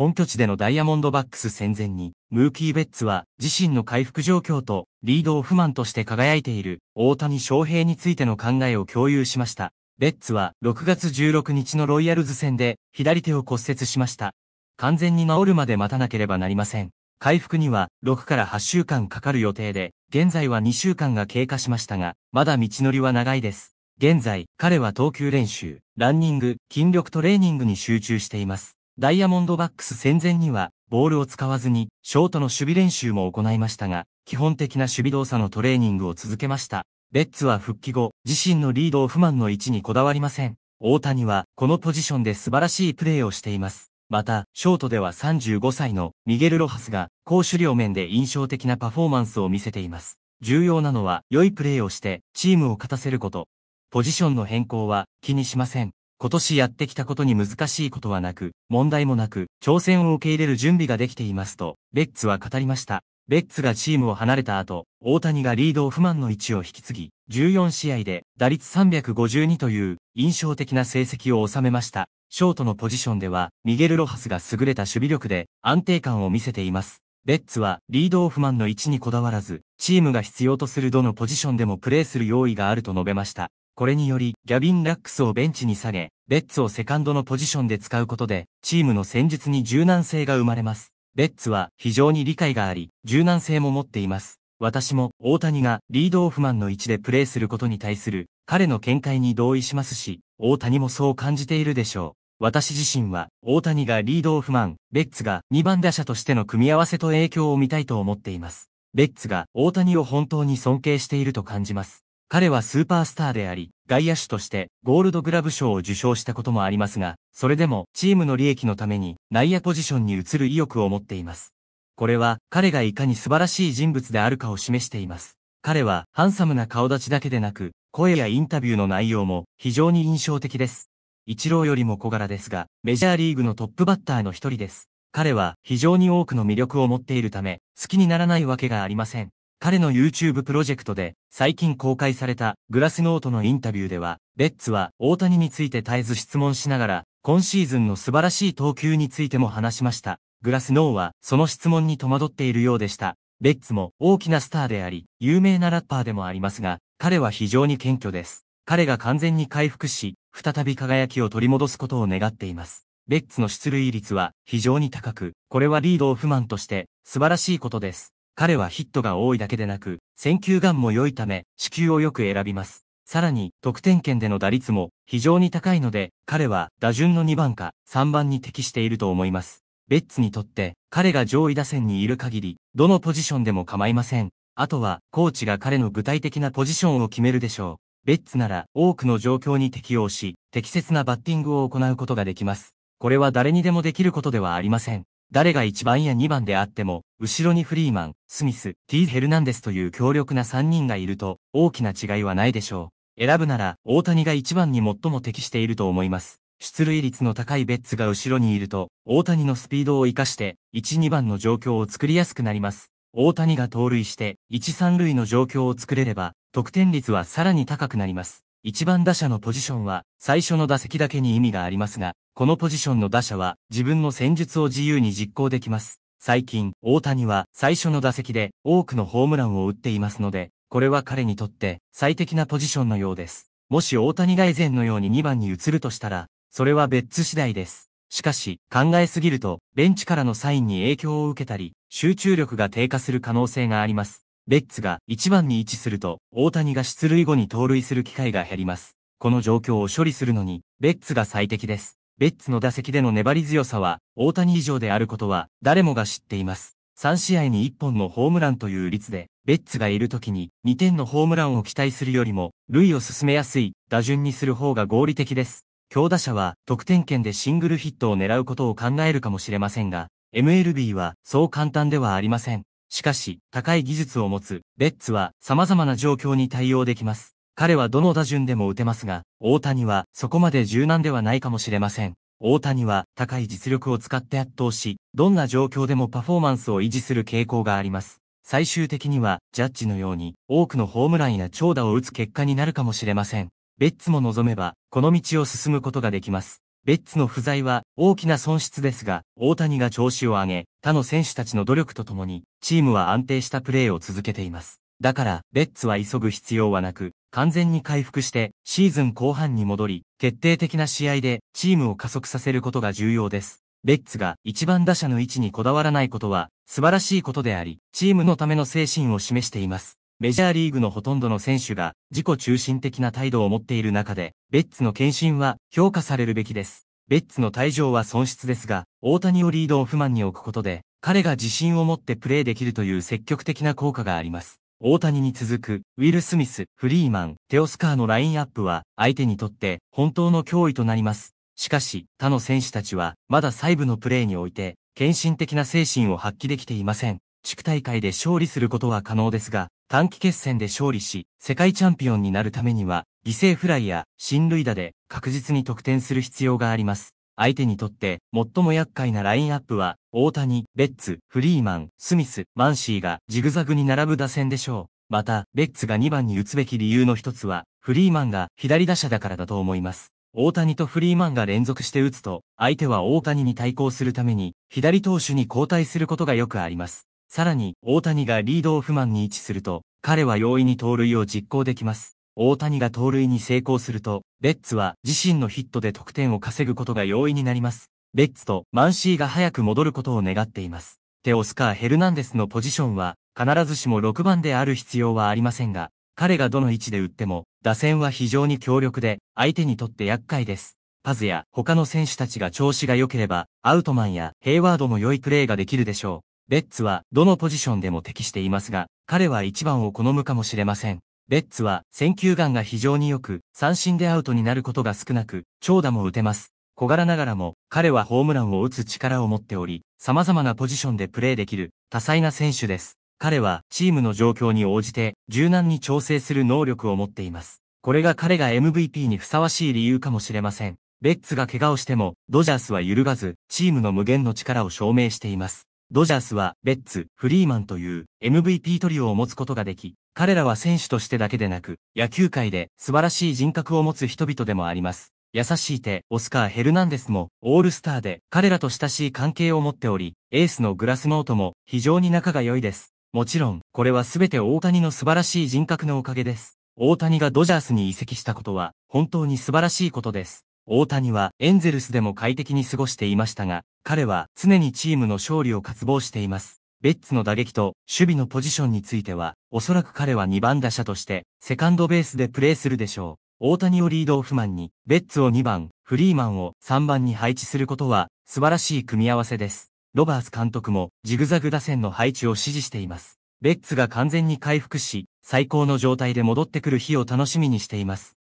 本拠地でのダイヤモンドバックス戦前に、ムーキー・ベッツは自身の回復状況とリードオフマンとして輝いている大谷翔平についての考えを共有しました。ベッツは6月16日のロイヤルズ戦で左手を骨折しました。完全に治るまで待たなければなりません。回復には6から8週間かかる予定で、現在は2週間が経過しましたが、まだ道のりは長いです。現在、彼は投球練習、ランニング、筋力トレーニングに集中しています。ダイヤモンドバックス戦前には、ボールを使わずに、ショートの守備練習も行いましたが、基本的な守備動作のトレーニングを続けました。レッツは復帰後、自身のリードを不満の位置にこだわりません。大谷は、このポジションで素晴らしいプレーをしています。また、ショートでは35歳のミゲル・ロハスが、攻守両面で印象的なパフォーマンスを見せています。重要なのは、良いプレーをして、チームを勝たせること。ポジションの変更は、気にしません。今年やってきたことに難しいことはなく、問題もなく、挑戦を受け入れる準備ができていますと、ベッツは語りました。ベッツがチームを離れた後、大谷がリードオフマンの位置を引き継ぎ、14試合で打率352という印象的な成績を収めました。ショートのポジションでは、ミゲル・ロハスが優れた守備力で安定感を見せています。ベッツはリードオフマンの位置にこだわらず、チームが必要とするどのポジションでもプレーする用意があると述べました。これにより、ギャビン・ラックスをベンチに下げ、ベッツをセカンドのポジションで使うことで、チームの戦術に柔軟性が生まれます。ベッツは非常に理解があり、柔軟性も持っています。私も大谷がリードオフマンの位置でプレーすることに対する彼の見解に同意しますし、大谷もそう感じているでしょう。私自身は大谷がリードオフマン、ベッツが2番打者としての組み合わせと影響を見たいと思っています。ベッツが大谷を本当に尊敬していると感じます。彼はスーパースターであり、外野手としてゴールドグラブ賞を受賞したこともありますが、それでもチームの利益のために内野ポジションに移る意欲を持っています。これは彼がいかに素晴らしい人物であるかを示しています。彼はハンサムな顔立ちだけでなく、声やインタビューの内容も非常に印象的です。一郎よりも小柄ですが、メジャーリーグのトップバッターの一人です。彼は非常に多くの魅力を持っているため、好きにならないわけがありません。彼の YouTube プロジェクトで最近公開されたグラスノートのインタビューでは、ベッツは大谷について絶えず質問しながら、今シーズンの素晴らしい投球についても話しました。グラスノーはその質問に戸惑っているようでした。ベッツも大きなスターであり、有名なラッパーでもありますが、彼は非常に謙虚です。彼が完全に回復し、再び輝きを取り戻すことを願っています。ベッツの出塁率は非常に高く、これはリードオフマンとして素晴らしいことです。彼はヒットが多いだけでなく、選球眼も良いため、死球をよく選びます。さらに、得点圏での打率も非常に高いので、彼は打順の2番か3番に適していると思います。ベッツにとって、彼が上位打線にいる限り、どのポジションでも構いません。あとは、コーチが彼の具体的なポジションを決めるでしょう。ベッツなら、多くの状況に適応し、適切なバッティングを行うことができます。これは誰にでもできることではありません。誰が1番や2番であっても、後ろにフリーマン、スミス、T・ ヘルナンデスという強力な3人がいると、大きな違いはないでしょう。選ぶなら、大谷が1番に最も適していると思います。出塁率の高いベッツが後ろにいると、大谷のスピードを活かして、1、2番の状況を作りやすくなります。大谷が盗塁して、1、3塁の状況を作れれば、得点率はさらに高くなります。1番打者のポジションは、最初の打席だけに意味がありますが、このポジションの打者は自分の戦術を自由に実行できます。最近、大谷は最初の打席で多くのホームランを打っていますので、これは彼にとって最適なポジションのようです。もし大谷が以前のように2番に移るとしたら、それは別次第です。しかし、考えすぎると、ベンチからのサインに影響を受けたり、集中力が低下する可能性があります。ベッツが1番に位置すると、大谷が出塁後に盗塁する機会が減ります。この状況を処理するのに、ベッツが最適です。ベッツの打席での粘り強さは、大谷以上であることは、誰もが知っています。3試合に1本のホームランという率で、ベッツがいる時に2点のホームランを期待するよりも、類を進めやすい打順にする方が合理的です。強打者は得点圏でシングルヒットを狙うことを考えるかもしれませんが、MLB はそう簡単ではありません。しかし、高い技術を持つベッツは様々な状況に対応できます。彼はどの打順でも打てますが、大谷はそこまで柔軟ではないかもしれません。大谷は高い実力を使って圧倒し、どんな状況でもパフォーマンスを維持する傾向があります。最終的には、ジャッジのように、多くのホームランや長打を打つ結果になるかもしれません。ベッツも望めば、この道を進むことができます。ベッツの不在は大きな損失ですが、大谷が調子を上げ、他の選手たちの努力とともに、チームは安定したプレーを続けています。だから、ベッツは急ぐ必要はなく、完全に回復してシーズン後半に戻り、決定的な試合でチームを加速させることが重要です。ベッツが一番打者の位置にこだわらないことは素晴らしいことであり、チームのための精神を示しています。メジャーリーグのほとんどの選手が自己中心的な態度を持っている中で、ベッツの献身は評価されるべきです。ベッツの退場は損失ですが、大谷をリードを不満に置くことで、彼が自信を持ってプレーできるという積極的な効果があります。大谷に続く、ウィル・スミス、フリーマン、テオスカーのラインアップは、相手にとって本当の脅威となります。しかし、他の選手たちは、まだ細部のプレーにおいて、献身的な精神を発揮できていません。地区大会で勝利することは可能ですが、短期決戦で勝利し、世界チャンピオンになるためには、犠牲フライや、新塁打で確実に得点する必要があります。相手にとって最も厄介なラインアップは、大谷、ベッツ、フリーマン、スミス、マンシーがジグザグに並ぶ打線でしょう。また、ベッツが2番に打つべき理由の一つは、フリーマンが左打者だからだと思います。大谷とフリーマンが連続して打つと、相手は大谷に対抗するために、左投手に交代することがよくあります。さらに、大谷がリードオフマンに位置すると、彼は容易に盗塁を実行できます。大谷が盗塁に成功すると、レッツは自身のヒットで得点を稼ぐことが容易になります。レッツとマンシーが早く戻ることを願っています。テオスカー・ヘルナンデスのポジションは、必ずしも6番である必要はありませんが、彼がどの位置で打っても、打線は非常に強力で、相手にとって厄介です。パズや他の選手たちが調子が良ければ、アウトマンやヘイワードも良いプレーができるでしょう。レッツはどのポジションでも適していますが、彼は1番を好むかもしれません。ベッツは選球眼が非常に良く、三振でアウトになることが少なく、長打も打てます。小柄ながらも、彼はホームランを打つ力を持っており、様々なポジションでプレーできる、多彩な選手です。彼は、チームの状況に応じて、柔軟に調整する能力を持っています。これが彼が MVP にふさわしい理由かもしれません。ベッツが怪我をしても、ドジャースは揺るがず、チームの無限の力を証明しています。ドジャースは、ベッツ、フリーマンという MVP トリオを持つことができ、彼らは選手としてだけでなく、野球界で素晴らしい人格を持つ人々でもあります。優しい手、オスカー・ヘルナンデスも、オールスターで彼らと親しい関係を持っており、エースのグラスノートも非常に仲が良いです。もちろん、これはすべて大谷の素晴らしい人格のおかげです。大谷がドジャースに移籍したことは、本当に素晴らしいことです。大谷はエンゼルスでも快適に過ごしていましたが、彼は常にチームの勝利を渇望しています。ベッツの打撃と守備のポジションについては、おそらく彼は2番打者として、セカンドベースでプレーするでしょう。大谷をリードオフマンに、ベッツを2番、フリーマンを3番に配置することは、素晴らしい組み合わせです。ロバース監督も、ジグザグ打線の配置を指示しています。ベッツが完全に回復し、最高の状態で戻ってくる日を楽しみにしています。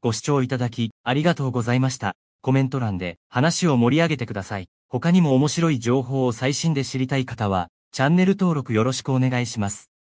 ご視聴いただき、ありがとうございました。コメント欄で話を盛り上げてください。他にも面白い情報を最新で知りたい方は、チャンネル登録よろしくお願いします。